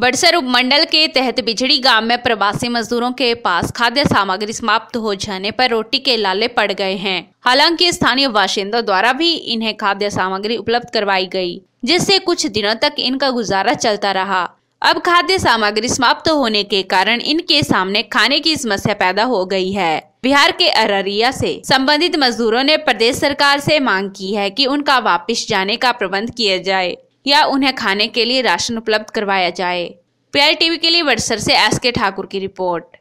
बड़सर उपमंडल के तहत बिजड़ी गांव में प्रवासी मजदूरों के पास खाद्य सामग्री समाप्त हो जाने पर रोटी के लाले पड़ गए हैं हालांकि स्थानीय वाशिंदों द्वारा भी इन्हें खाद्य सामग्री उपलब्ध करवाई गई, जिससे कुछ दिनों तक इनका गुजारा चलता रहा अब खाद्य सामग्री समाप्त होने के कारण इनके सामने खाने की समस्या पैदा हो गयी है बिहार के अररिया से संबंधित मजदूरों ने प्रदेश सरकार से मांग की है कि उनका वापस जाने का प्रबंध किया जाए या उन्हें खाने के लिए राशन उपलब्ध करवाया जाए पीआईटीवी के लिए बड़सर से एस के ठाकुर की रिपोर्ट